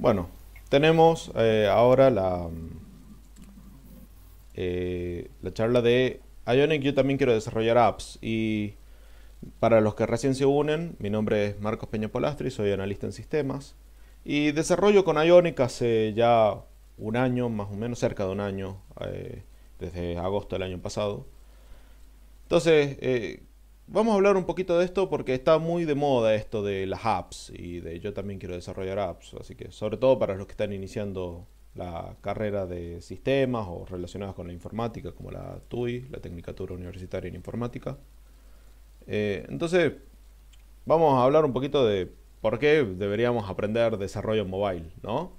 Bueno, tenemos eh, ahora la, eh, la charla de Ionic. Yo también quiero desarrollar apps. Y para los que recién se unen, mi nombre es Marcos Peña Polastri, soy analista en sistemas. Y desarrollo con Ionic hace ya un año, más o menos cerca de un año, eh, desde agosto del año pasado. Entonces, Vamos a hablar un poquito de esto porque está muy de moda esto de las apps y de yo también quiero desarrollar apps, así que sobre todo para los que están iniciando la carrera de sistemas o relacionadas con la informática, como la TUI, la Tecnicatura Universitaria en Informática. Eh, entonces, vamos a hablar un poquito de por qué deberíamos aprender desarrollo mobile, ¿no?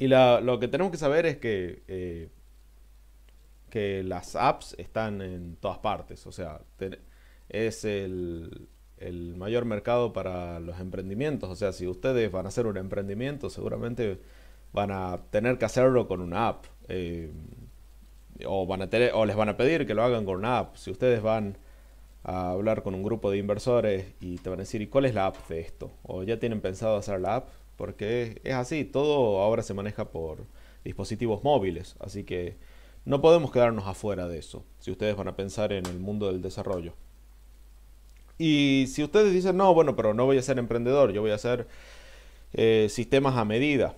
Y lo que tenemos que saber es que eh, que las apps están en todas partes. O sea, es el, mayor mercado para los emprendimientos. O sea, si ustedes van a hacer un emprendimiento, seguramente van a tener que hacerlo con una app. Eh, o, van a o les van a pedir que lo hagan con una app. Si ustedes van a hablar con un grupo de inversores y te van a decir, ¿y cuál es la app de esto? O ya tienen pensado hacer la app, porque es así, todo ahora se maneja por dispositivos móviles, así que no podemos quedarnos afuera de eso, si ustedes van a pensar en el mundo del desarrollo. Y si ustedes dicen, no, bueno, pero no voy a ser emprendedor, yo voy a hacer eh, sistemas a medida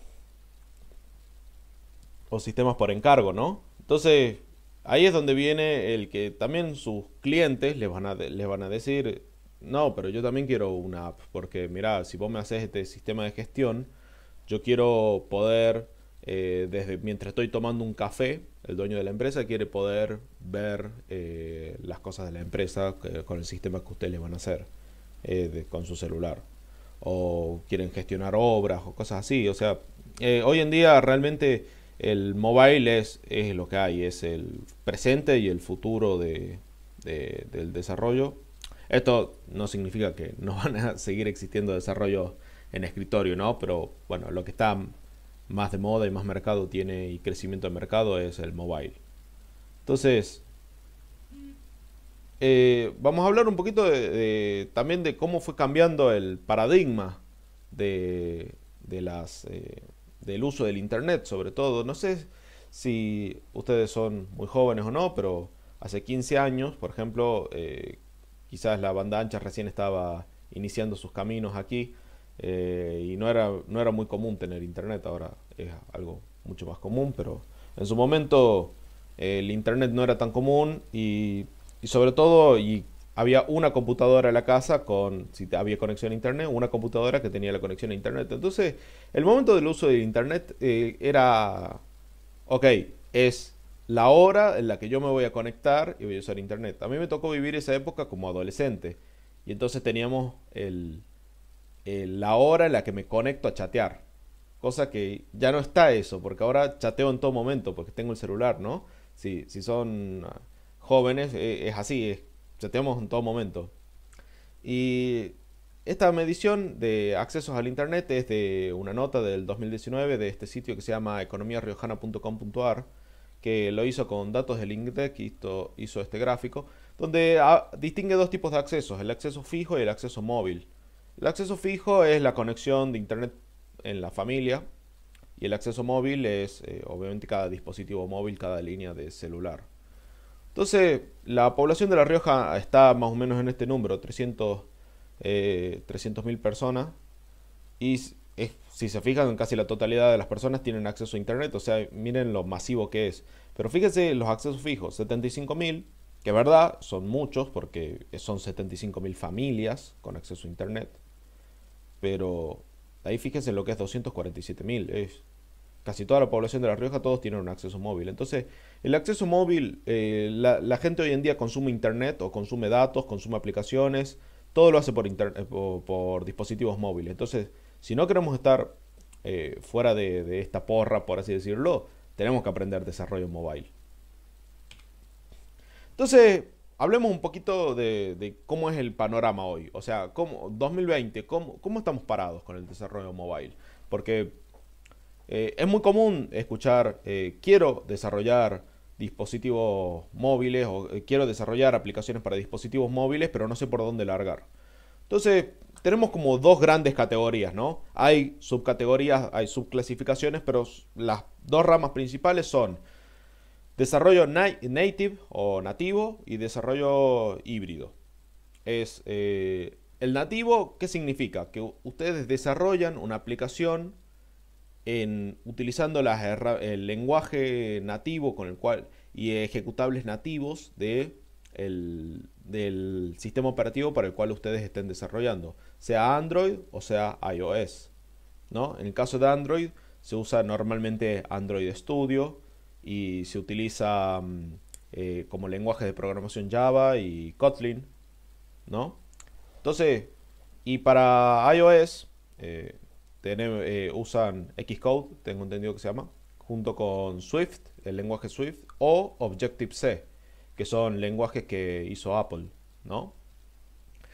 o sistemas por encargo, ¿no? Entonces, ahí es donde viene el que también sus clientes les van a, les van a decir, no, pero yo también quiero una app, porque mira, si vos me haces este sistema de gestión, yo quiero poder eh, desde, mientras estoy tomando un café, el dueño de la empresa quiere poder ver eh, las cosas de la empresa eh, con el sistema que ustedes le van a hacer con su celular. O quieren gestionar obras o cosas así. O sea, hoy en día realmente el mobile es, lo que hay, es el presente y el futuro del desarrollo. Esto no significa que no van a seguir existiendo desarrollos en escritorio, ¿no? Pero bueno, lo que está más de moda y más mercado tiene y crecimiento de mercado es el mobile. Entonces, eh, vamos a hablar un poquito también de cómo fue cambiando el paradigma de, eh, del uso del Internet, sobre todo. No sé si ustedes son muy jóvenes o no, pero hace 15 años, por ejemplo, eh, quizás la banda ancha recién estaba iniciando sus caminos aquí eh, y no era, no era muy común tener internet, ahora es algo mucho más común, pero en su momento eh, el internet no era tan común y, sobre todo y había una computadora en la casa con, si había conexión a internet, una computadora que tenía la conexión a internet. Entonces, el momento del uso del internet eh, era, ok, es la hora en la que yo me voy a conectar y voy a usar internet. A mí me tocó vivir esa época como adolescente y entonces teníamos el eh, la hora en la que me conecto a chatear. Cosa que ya no está eso, porque ahora chateo en todo momento, porque tengo el celular, ¿no? Si, son ah, jóvenes, eh, es así, chateamos en todo momento. Y esta medición de accesos al Internet es de una nota del 2019 de este sitio que se llama economiariojana.com.ar, que lo hizo con datos del LinkedIn hizo, hizo este gráfico, donde ah, distingue dos tipos de accesos, el acceso fijo y el acceso móvil. El acceso fijo es la conexión de Internet en la familia y el acceso móvil es eh, obviamente cada dispositivo móvil, cada línea de celular. Entonces, la población de La Rioja está más o menos en este número, 300 300.000 eh, personas y si se fijan, casi la totalidad de las personas tienen acceso a Internet, o sea, miren lo masivo que es. Pero fíjense los accesos fijos, 75.000, que verdad, son muchos porque son 75.000 familias con acceso a Internet. Pero ahí fíjense lo que es 247.000. Es casi toda la población de La Rioja, todos tienen un acceso móvil. Entonces, el acceso móvil, eh, la, gente hoy en día consume internet o consume datos, consume aplicaciones, todo lo hace por, eh, dispositivos móviles. Entonces, si no queremos estar eh, fuera de, esta porra, por así decirlo, tenemos que aprender desarrollo móvil. Entonces, Hablemos un poquito de, cómo es el panorama hoy. O sea, 2020, cómo, estamos parados con el desarrollo mobile. Porque eh, es muy común escuchar, eh, quiero desarrollar dispositivos móviles o eh, quiero desarrollar aplicaciones para dispositivos móviles, pero no sé por dónde largar. Entonces, tenemos como dos grandes categorías, ¿no? Hay subcategorías, hay subclasificaciones, pero las dos ramas principales son Desarrollo native o nativo y desarrollo híbrido. Es eh, el nativo, ¿qué significa? Que ustedes desarrollan una aplicación en, utilizando el lenguaje nativo con el cual y ejecutables nativos de del sistema operativo para el cual ustedes estén desarrollando, sea Android o sea iOS. ¿no? En el caso de Android se usa normalmente Android Studio, y se utiliza mm, eh, como lenguaje de programación Java y Kotlin, ¿no? Entonces, y para iOS eh, eh, usan Xcode, tengo entendido que se llama, junto con Swift, el lenguaje Swift, o Objective-C, que son lenguajes que hizo Apple, ¿no?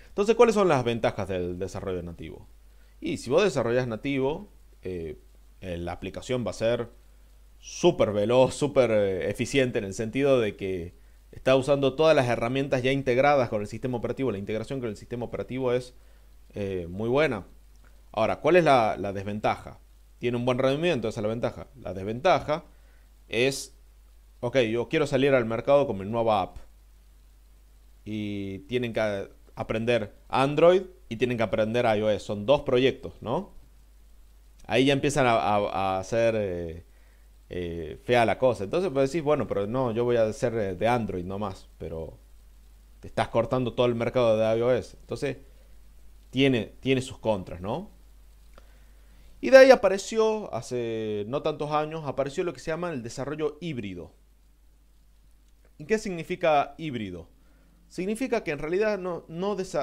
Entonces, ¿cuáles son las ventajas del desarrollo nativo? Y si vos desarrollas nativo, la aplicación va a ser súper veloz, súper eh, eficiente en el sentido de que está usando todas las herramientas ya integradas con el sistema operativo. La integración con el sistema operativo es eh, muy buena. Ahora, ¿cuál es la, desventaja? Tiene un buen rendimiento, esa es la ventaja. La desventaja es, ok, yo quiero salir al mercado con mi nueva app. Y tienen que aprender Android y tienen que aprender iOS. Son dos proyectos, ¿no? Ahí ya empiezan a, hacer... Eh, eh, fea la cosa. Entonces puedes decís, bueno, pero no, yo voy a ser eh, de Android nomás, pero te estás cortando todo el mercado de iOS. Entonces, tiene, tiene sus contras, ¿no? Y de ahí apareció, hace no tantos años, apareció lo que se llama el desarrollo híbrido. qué significa híbrido? Significa que en realidad no,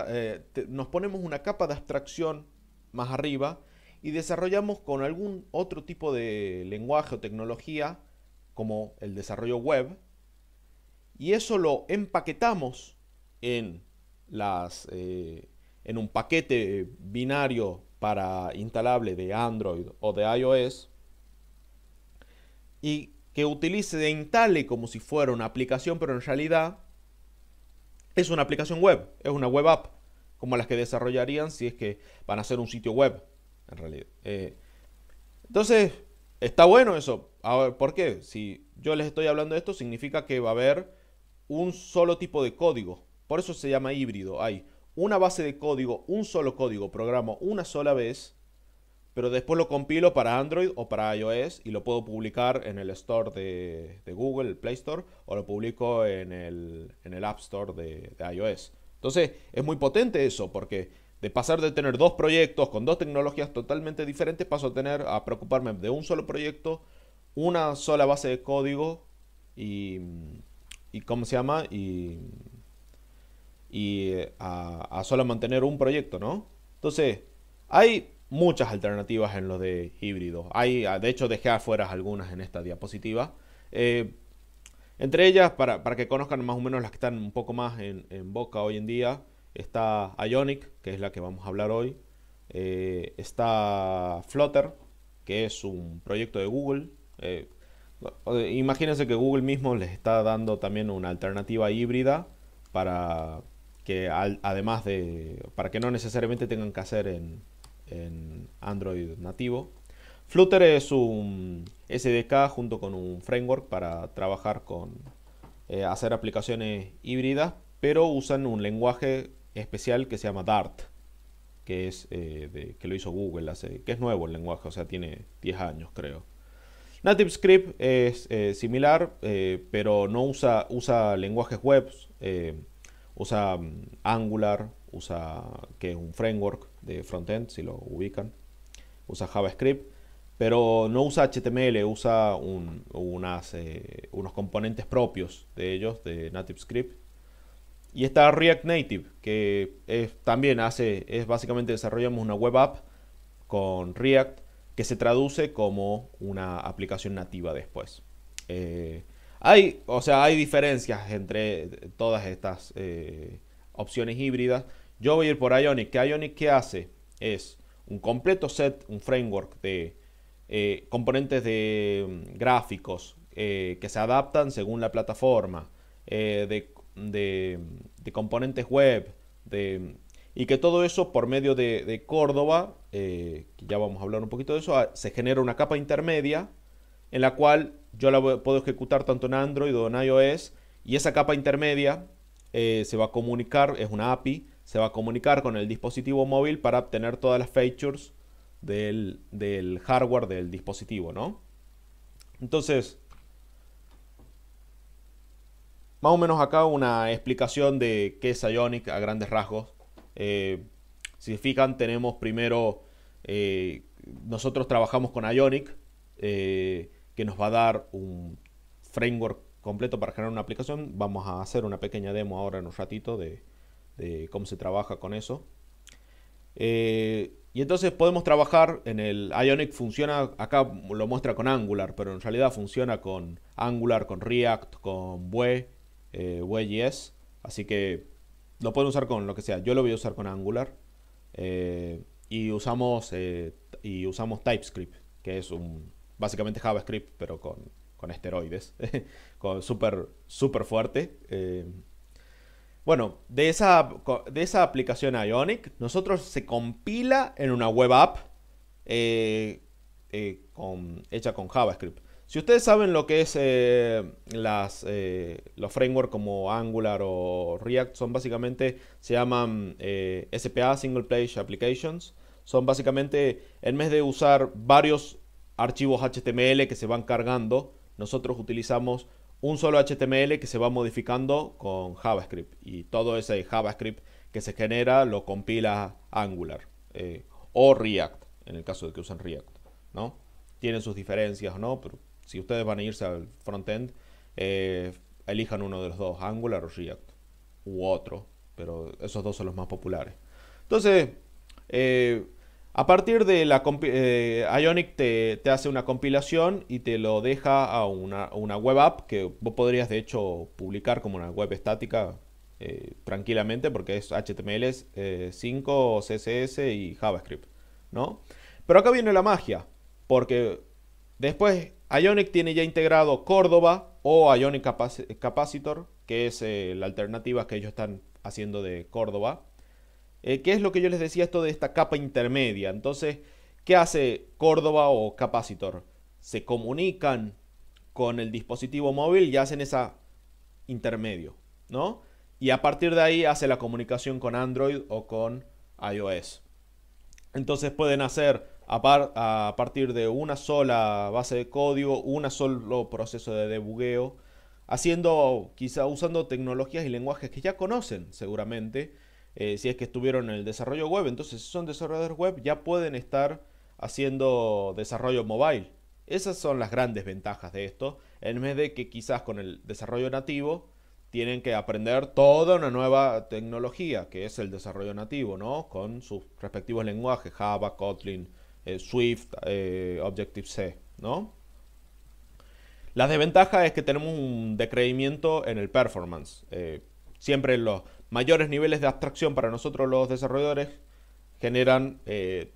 eh, nos ponemos una capa de abstracción más arriba y desarrollamos con algún otro tipo de lenguaje o tecnología como el desarrollo web y eso lo empaquetamos en, las, eh, en un paquete binario para instalable de Android o de iOS y que utilice de instale como si fuera una aplicación, pero en realidad es una aplicación web, es una web app, como las que desarrollarían si es que van a hacer un sitio web en realidad. Eh, entonces, está bueno eso. ¿Por qué? Si yo les estoy hablando de esto, significa que va a haber un solo tipo de código. Por eso se llama híbrido. Hay una base de código, un solo código, programo una sola vez, pero después lo compilo para Android o para iOS y lo puedo publicar en el Store de, Google, el Play Store, o lo publico en el, App Store de, de iOS. Entonces, es muy potente eso, porque de pasar de tener dos proyectos con dos tecnologías totalmente diferentes, paso a tener a preocuparme de un solo proyecto, una sola base de código y, ¿cómo se llama? Y, eh, a, solo mantener un proyecto, ¿no? Entonces, hay muchas alternativas en lo de híbridos. Hay, ah, de hecho, dejé afuera algunas en esta diapositiva. Eh, entre ellas, para, que conozcan más o menos las que están un poco más en boca hoy en día, está Ionic, que es la que vamos a hablar hoy, eh, está Flutter, que es un proyecto de Google. Eh, imagínense que Google mismo les está dando también una alternativa híbrida para que además de para que no necesariamente tengan que hacer en, Android nativo. Flutter es un SDK junto con un framework para trabajar con eh, hacer aplicaciones híbridas, pero usan un lenguaje especial que se llama Dart, que, es, eh, que lo hizo Google, hace, que es nuevo el lenguaje, o sea, tiene 10 años creo. NativeScript es eh, similar, eh, pero no usa, usa lenguajes web, usa mm, Angular, usa que es un framework de frontend, si lo ubican, usa JavaScript pero no usa HTML, usa unas, unos componentes propios de ellos, de NativeScript, y está React Native, que también hace, es básicamente desarrollamos una web app con React que se traduce como una aplicación nativa después. Eh, hay, o sea, hay diferencias entre todas estas eh, opciones híbridas. Yo voy a ir por Ionic, ¿Qué Ionic que hace es un completo set, un framework de eh, componentes de mm, gráficos que se adaptan según la plataforma, de de, componentes web, de, y que todo eso por medio de, Córdoba, eh, ya vamos a hablar un poquito de eso, ah, se genera una capa intermedia en la cual yo la puedo ejecutar tanto en Android o en iOS y esa capa intermedia eh, se va a comunicar, es una API, se va a comunicar con el dispositivo móvil para obtener todas las features del, del hardware del dispositivo, ¿no? Entonces, más o menos acá una explicación de qué es Ionic a grandes rasgos. Eh, si fijan, tenemos primero, eh, nosotros trabajamos con Ionic, eh, que nos va a dar un framework completo para generar una aplicación. Vamos a hacer una pequeña demo ahora en un ratito de, de cómo se trabaja con eso. y entonces podemos trabajar en el Ionic, funciona, acá lo muestra con Angular, pero en realidad funciona con Angular, con React, con Vue, eh, así que lo pueden usar con lo que sea. Yo lo voy a usar con Angular eh, y, usamos, eh, y usamos TypeScript, que es un, básicamente JavaScript, pero con, con esteroides, con súper super fuerte. Eh, bueno, de esa, de esa aplicación Ionic, nosotros se compila en una web app con, hecha con JavaScript. Si ustedes saben lo que es eh, las, eh, los frameworks como Angular o React, son básicamente, se llaman eh, SPA, Single Page Applications. Son básicamente, en vez de usar varios archivos HTML que se van cargando, nosotros utilizamos un solo HTML que se va modificando con JavaScript. Y todo ese JavaScript que se genera lo compila Angular o React, en el caso de que usen React, ¿no? Tienen sus diferencias, ¿no? Pero si ustedes van a irse al frontend, eh, elijan uno de los dos, Angular o React, u otro, pero esos dos son los más populares. Entonces, eh, a partir de la eh, Ionic te, hace una compilación y te lo deja a una, web app que vos podrías de hecho publicar como una web estática tranquilamente porque es HTML5, CSS y JavaScript, ¿no? Pero acá viene la magia, porque Después, Ionic tiene ya integrado Córdoba o Ionic Capacitor, que es eh, la alternativa que ellos están haciendo de Córdoba. Eh, ¿Qué es lo que yo les decía esto de esta capa intermedia? Entonces, ¿qué hace Córdoba o Capacitor? Se comunican con el dispositivo móvil y hacen esa intermedio, ¿no? Y a partir de ahí hace la comunicación con Android o con iOS. Entonces pueden hacer a, partir de una sola base de código, un solo proceso de debugueo, haciendo, quizá usando tecnologías y lenguajes que ya conocen seguramente, eh, si es que estuvieron en el desarrollo web, entonces si son desarrolladores web ya pueden estar haciendo desarrollo mobile. Esas son las grandes ventajas de esto, en vez de que quizás con el desarrollo nativo tienen que aprender toda una nueva tecnología, que es el desarrollo nativo, ¿no? Con sus respectivos lenguajes, Java, Kotlin, eh, Swift, eh, Objective-C, ¿no? La desventaja es que tenemos un decreimiento en el performance. Eh, siempre los mayores niveles de abstracción para nosotros los desarrolladores generan,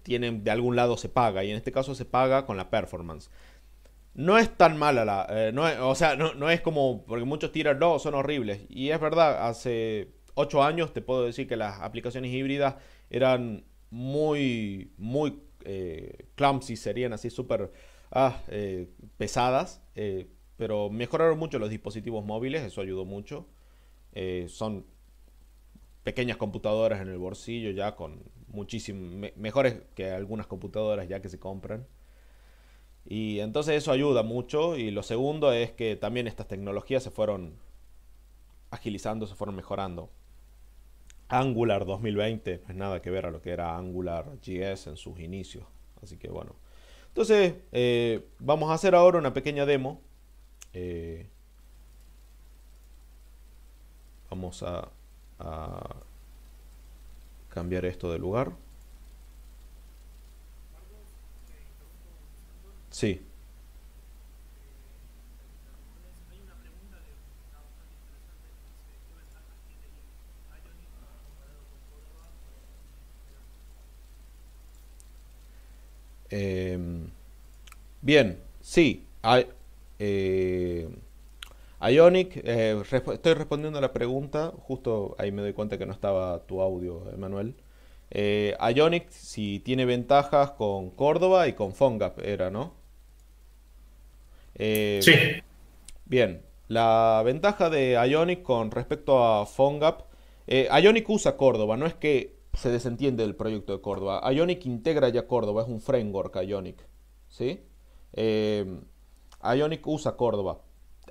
tienen, de algún lado se paga, y en este caso se paga con la performance. No es tan mala la... no es, o sea, no, no, es como... Porque muchos tiran, no, son horribles. Y es verdad, hace 8 años te puedo decir que las aplicaciones híbridas eran muy, muy eh, clumsy, serían así súper ah, eh, pesadas, eh, pero mejoraron mucho los dispositivos móviles, eso ayudó mucho. Eh, son pequeñas computadoras en el bolsillo ya con muchísimo mejores que algunas computadoras ya que se compran. Y entonces eso ayuda mucho. Y lo segundo es que también estas tecnologías se fueron agilizando, se fueron mejorando. Angular 2020, no es nada que ver a lo que era Angular JS en sus inicios. Así que bueno. Entonces, eh, vamos a hacer ahora una pequeña demo. Eh, vamos a, a cambiar esto de lugar. Sí. Em, bien, sí. Eh, Ionic, eh, estoy respondiendo a la pregunta, justo ahí me doy cuenta que no estaba tu audio, Emanuel. Eh, Ionic, si tiene ventajas con Córdoba y con Fongap, era, ¿no? Em, sí. Bien, la ventaja de Ionic con respecto a Fongap, eh, Ionic usa Córdoba, no es que se desentiende del proyecto de Córdoba. Ionic integra ya Córdoba, es un framework Ionic. ¿sí? Eh, Ionic usa Córdoba.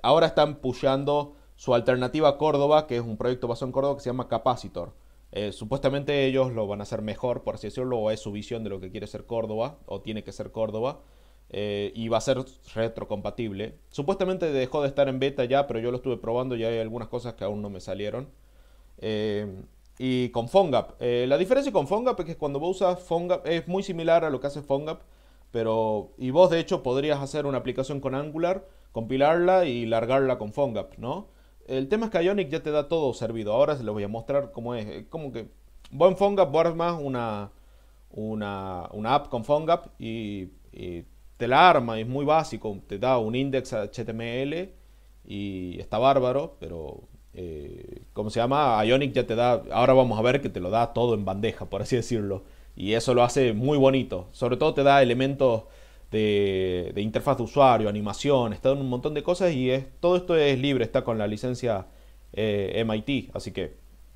Ahora están pushando su alternativa a Córdoba, que es un proyecto basado en Córdoba que se llama Capacitor. Eh, supuestamente ellos lo van a hacer mejor, por así decirlo, o es su visión de lo que quiere ser Córdoba, o tiene que ser Córdoba, eh, y va a ser retrocompatible. Supuestamente dejó de estar en beta ya, pero yo lo estuve probando y hay algunas cosas que aún no me salieron. Eh, y con PhoneGap. Eh, la diferencia con PhoneGap es que cuando vos usas PhoneGap es muy similar a lo que hace PhoneGap, pero y vos de hecho podrías hacer una aplicación con Angular, compilarla y largarla con PhoneGap, ¿no? El tema es que Ionic ya te da todo servido. Ahora se lo voy a mostrar cómo es. Como que vos en PhoneGap vos más una, una, una app con PhoneGap y, y te la arma, es muy básico, te da un index HTML y está bárbaro, pero eh, ¿cómo se llama? Ionic ya te da, ahora vamos a ver que te lo da todo en bandeja, por así decirlo. Y eso lo hace muy bonito. Sobre todo te da elementos de, interfaz de usuario, animación, está en un montón de cosas y es, todo esto es libre, está con la licencia eh, MIT, así que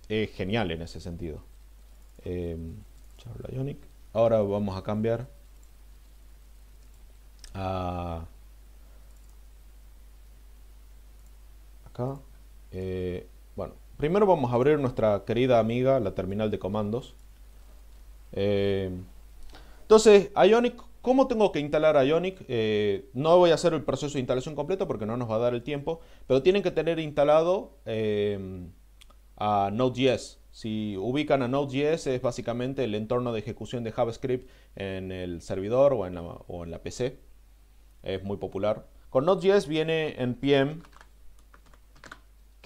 es genial en ese sentido. Em, Ionic. Ahora vamos a cambiar a... Acá. Eh, bueno, primero vamos a abrir nuestra querida amiga, la terminal de comandos. Eh, entonces, Ionic, ¿cómo tengo que instalar Ionic? Eh, no voy a hacer el proceso de instalación completo porque no nos va a dar el tiempo, pero tienen que tener instalado a Node.js. Si ubican a Node.js es básicamente el entorno de ejecución de JavaScript en el servidor o en la, o en la PC. Es muy popular. Con Node.js viene en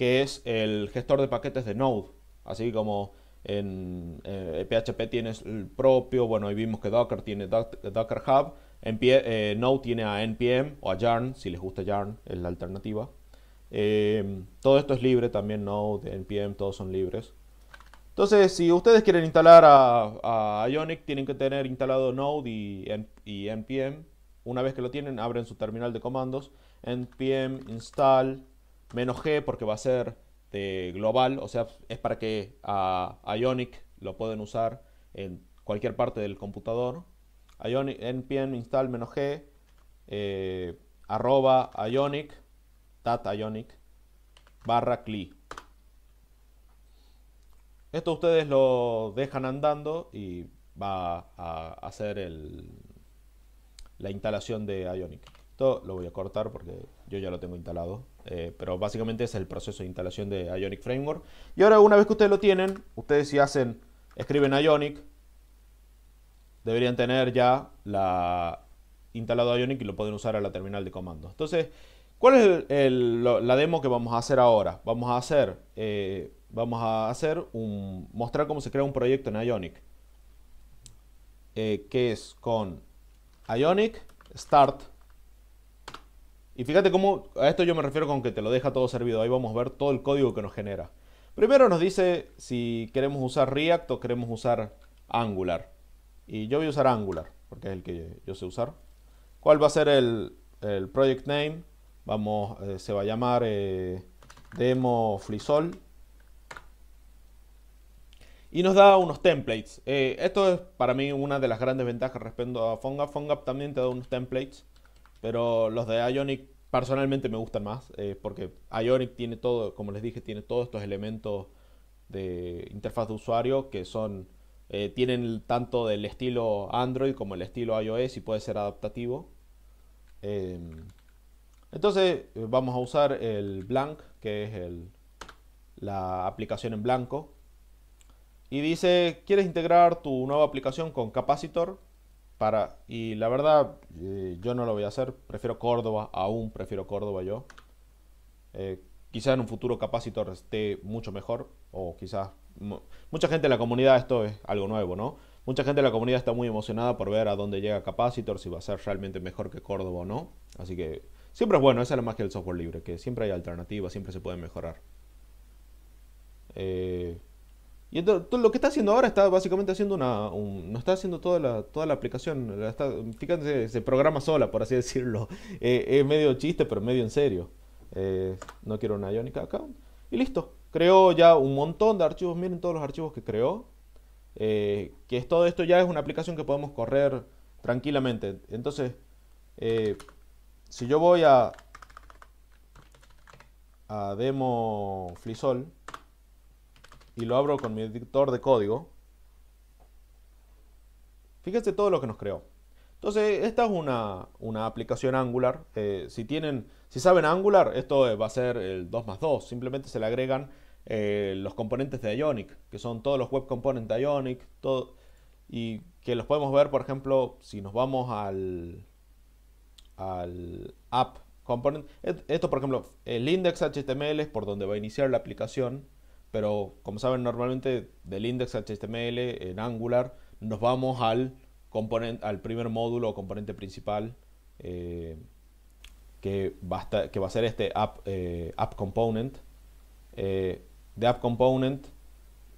que es el gestor de paquetes de Node. Así como en eh, PHP tienes el propio, bueno, ahí vimos que Docker tiene Docker Hub, eh, Node tiene a NPM o a Yarn, si les gusta Yarn, es la alternativa. Eh, todo esto es libre también, Node, NPM, todos son libres. Entonces, si ustedes quieren instalar a, Ionic, tienen que tener instalado Node y, NPM. Una vez que lo tienen, abren su terminal de comandos, npm install menos G porque va a ser de global, o sea, es para que a Ionic lo pueden usar en cualquier parte del computador. Ionic, npm install menos g, eh, arroba ionic, tat ionic, barra cli. Esto ustedes lo dejan andando y va a hacer el, la instalación de Ionic. Esto lo voy a cortar porque yo ya lo tengo instalado, eh, pero básicamente es el proceso de instalación de Ionic Framework. Y ahora una vez que ustedes lo tienen, ustedes si hacen, escriben Ionic, deberían tener ya la instalado Ionic y lo pueden usar a la terminal de comando. Entonces, ¿cuál es la demo que vamos a hacer ahora? Vamos a hacer, eh, vamos a hacer un, mostrar cómo se crea un proyecto en Ionic, eh, que es con Ionic Start y fíjate cómo, a esto yo me refiero con que te lo deja todo servido. Ahí vamos a ver todo el código que nos genera. Primero nos dice si queremos usar React o queremos usar Angular. Y yo voy a usar Angular, porque es el que yo sé usar. ¿Cuál va a ser el, project name? Vamos, eh, se va a llamar eh, Demo Flisol. Y nos da unos templates. Eh, esto es para mí una de las grandes ventajas respecto a PhoneGap. PhoneGap también te da unos templates pero los de Ionic personalmente me gustan más, eh, porque Ionic tiene todo, como les dije, tiene todos estos elementos de interfaz de usuario que son, eh, tienen tanto del estilo Android como el estilo iOS y puede ser adaptativo. Em, entonces eh, vamos a usar el blank, que es el, la aplicación en blanco. Y dice, ¿quieres integrar tu nueva aplicación con Capacitor? Para, y la verdad, eh, yo no lo voy a hacer. Prefiero Córdoba, aún prefiero Córdoba yo. Eh, quizá quizás en un futuro Capacitor esté mucho mejor, o quizás... Mucha gente en la comunidad, esto es algo nuevo, ¿no? Mucha gente de la comunidad está muy emocionada por ver a dónde llega Capacitor, si va a ser realmente mejor que Córdoba o no. Así que siempre es bueno, esa es la que el software libre, que siempre hay alternativas, siempre se puede mejorar. Eh, y entonces, lo que está haciendo ahora está básicamente haciendo una. no está haciendo toda la, toda la aplicación. fíjense, se programa sola, por así decirlo. Eh, es medio chiste, pero medio en serio. Eh, no quiero una Ionic account. Y listo. Creó ya un montón de archivos. Miren todos los archivos que creó. Eh, que todo esto ya es una aplicación que podemos correr tranquilamente. Entonces, si yo voy a, a demo Flisol y lo abro con mi editor de código, fíjense todo lo que nos creó. Entonces, esta es una, aplicación Angular. Eh, si, tienen, si saben Angular, esto va a ser el 2 más 2. Simplemente se le agregan eh, los componentes de Ionic, que son todos los web components de Ionic, todo, y que los podemos ver, por ejemplo, si nos vamos al, al app component. Esto, por ejemplo, el index.html es por donde va a iniciar la aplicación pero como saben, normalmente del index HTML en Angular nos vamos al, componente, al primer módulo o componente principal eh, que, va a que va a ser este app, eh, app component. Eh, de app component,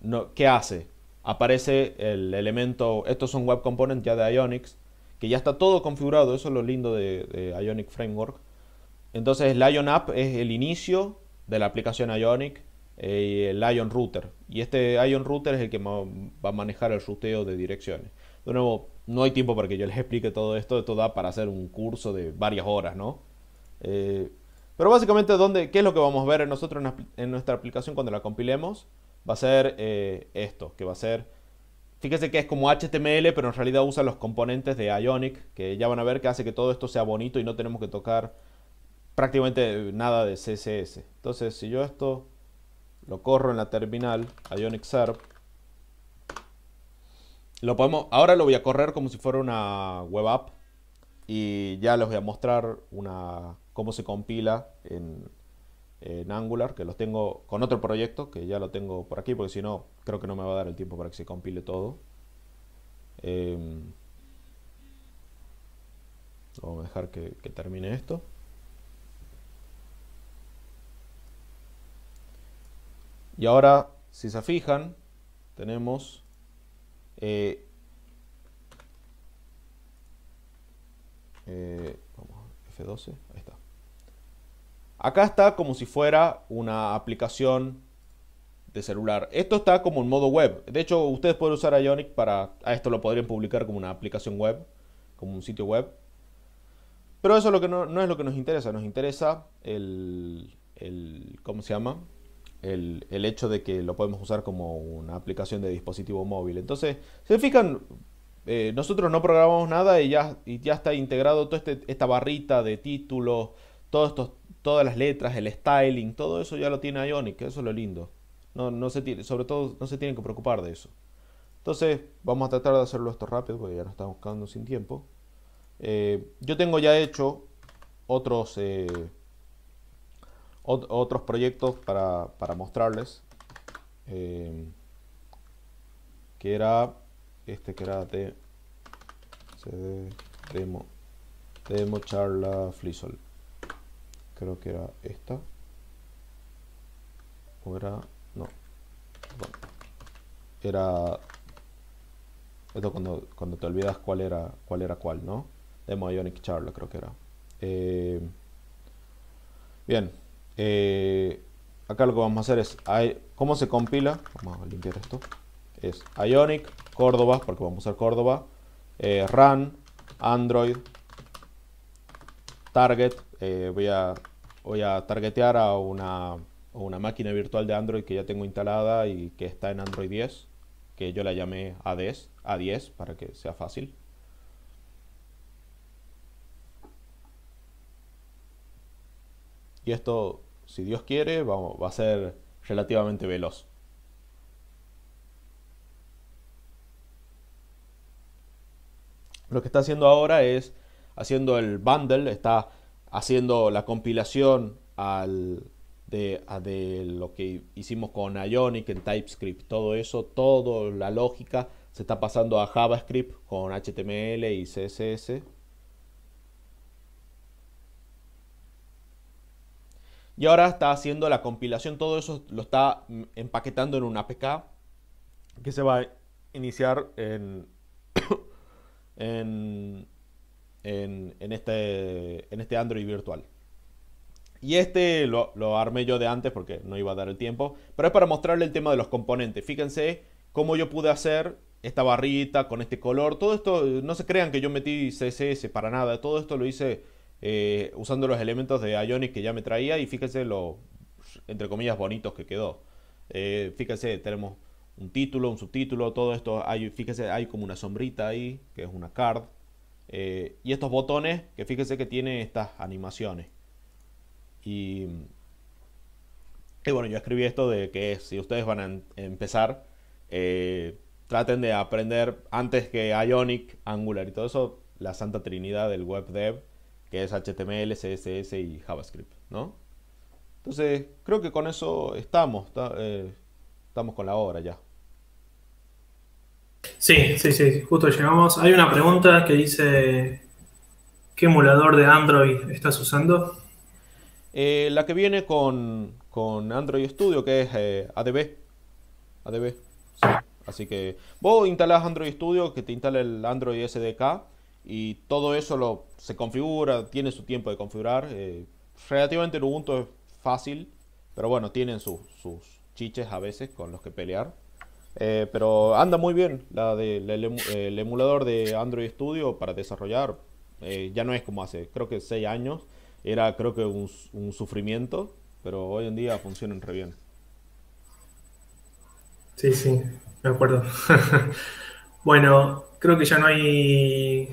no, ¿qué hace? Aparece el elemento, estos son web components ya de Ionix. que ya está todo configurado, eso es lo lindo de, Ionic Framework. Entonces, la Ion App es el inicio de la aplicación Ionic eh, el Ion Router. Y este Ion Router es el que va a manejar el ruteo de direcciones. De nuevo, no hay tiempo para que yo les explique todo esto. Esto da para hacer un curso de varias horas, ¿no? Eh, pero básicamente, ¿dónde, ¿qué es lo que vamos a ver nosotros en, nuestra aplicación cuando la compilemos? Va a ser eh, esto, que va a ser... Fíjense que es como HTML, pero en realidad usa los componentes de Ionic, que ya van a ver que hace que todo esto sea bonito y no tenemos que tocar prácticamente nada de CSS. Entonces, si yo esto lo corro en la terminal a Ionic Lo podemos, ahora lo voy a correr como si fuera una web app y ya les voy a mostrar una, cómo se compila en, Angular, que los tengo con otro proyecto, que ya lo tengo por aquí, porque si no, creo que no me va a dar el tiempo para que se compile todo. Em, vamos a dejar que termine esto. Y ahora, si se fijan, tenemos eh, eh, F12, ahí está. Acá está como si fuera una aplicación de celular. Esto está como en modo web. De hecho, ustedes pueden usar Ionic para... A esto lo podrían publicar como una aplicación web, como un sitio web. Pero eso no, es lo que nos interesa. Nos interesa el, el... ¿Cómo se llama? el, hecho de que lo podemos usar como una aplicación de dispositivo móvil. Entonces, se fijan, eh, nosotros no programamos nada y ya, y ya está integrado toda este, esta barrita de títulos, todos estos, todas las letras, el styling, todo eso ya lo tiene Ionic, eso es lo lindo. No, no se sobre todo no se tienen que preocupar de eso. Entonces, vamos a tratar de hacerlo esto rápido porque ya nos estamos quedando sin tiempo. Eh, yo tengo ya hecho otros... Eh, otros proyectos para, mostrarles. Eh, que era este que era de demo demo charla flisol creo que era esta o era no era esto cuando, cuando te olvidas cuál era cuál era cuál no demo ionic charla creo que era eh, bien eh, acá lo que vamos a hacer es, ¿cómo se compila? Vamos a limpiar esto. Es Ionic, Córdoba, porque vamos a usar Córdoba, eh, Run, Android, Target. Eh, voy, a, voy a targetear a una, máquina virtual de Android que ya tengo instalada y que está en Android 10, que yo la llamé a A10 para que sea fácil. Y esto, si Dios quiere, va a ser relativamente veloz. Lo que está haciendo ahora es haciendo el bundle, está haciendo la compilación al, de, de, lo que hicimos con Ionic en TypeScript, todo eso, toda la lógica se está pasando a JavaScript con HTML y CSS Y ahora está haciendo la compilación, todo eso lo está mm, empaquetando en un APK que se va a iniciar en, en, en, este, en este Android virtual. Y este lo, lo, armé yo de antes porque no iba a dar el tiempo, pero es para mostrarle el tema de los componentes. Fíjense cómo yo pude hacer esta barrita con este color. Todo esto, no se crean que yo metí CSS para nada, todo esto lo hice eh, usando los elementos de Ionic que ya me traía y fíjense lo, entre comillas, bonitos que quedó. Eh, fíjense, tenemos un título, un subtítulo, todo esto, hay, fíjense, hay como una sombrita ahí, que es una card. Eh, y estos botones, que fíjense que tiene estas animaciones. Y, bueno, yo escribí esto de que si ustedes van a em, empezar, traten de aprender antes que Ionic, Angular y todo eso, la santa trinidad del web dev que es HTML, CSS y JavaScript, ¿no? Entonces, creo que con eso estamos, eh, estamos con la obra ya. Sí, sí, sí, justo llegamos. Hay una pregunta que dice, ¿qué emulador de Android estás usando? Eh, la que viene con, Android Studio, que es eh, ADB. ADB, Así que vos instalás Android Studio, que te instala el Android SDK y todo eso lo, se configura, tiene su tiempo de configurar. Eh, relativamente el Ubuntu es fácil, pero bueno, tienen sus chiches a veces con los que pelear. Eh, pero anda muy bien la el, emulador de Android Studio para desarrollar. Eh, ya no es como hace, creo que seis años. Era creo que un, sufrimiento, pero hoy en día funcionan re bien. Sí, sí, me acuerdo. bueno, creo que ya no hay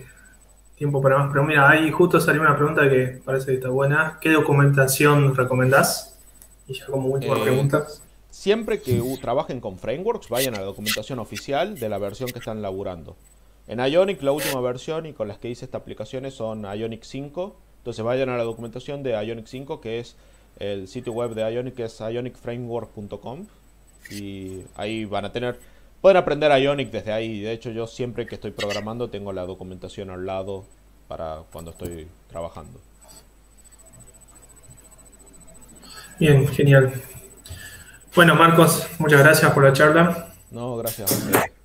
tiempo para más. Pero mira, ahí justo salió una pregunta que parece que está buena. ¿Qué documentación recomendás? Y ya como última eh, pregunta. Siempre que trabajen con frameworks, vayan a la documentación oficial de la versión que están laburando. En Ionic, la última versión y con las que hice estas aplicaciones son Ionic 5. Entonces vayan a la documentación de Ionic 5, que es el sitio web de Ionic, que es ionicframework.com. Y ahí van a tener pueden aprender Ionic desde ahí. De hecho, yo siempre que estoy programando tengo la documentación al lado para cuando estoy trabajando. Bien, genial. Bueno, Marcos, muchas gracias por la charla. No, gracias.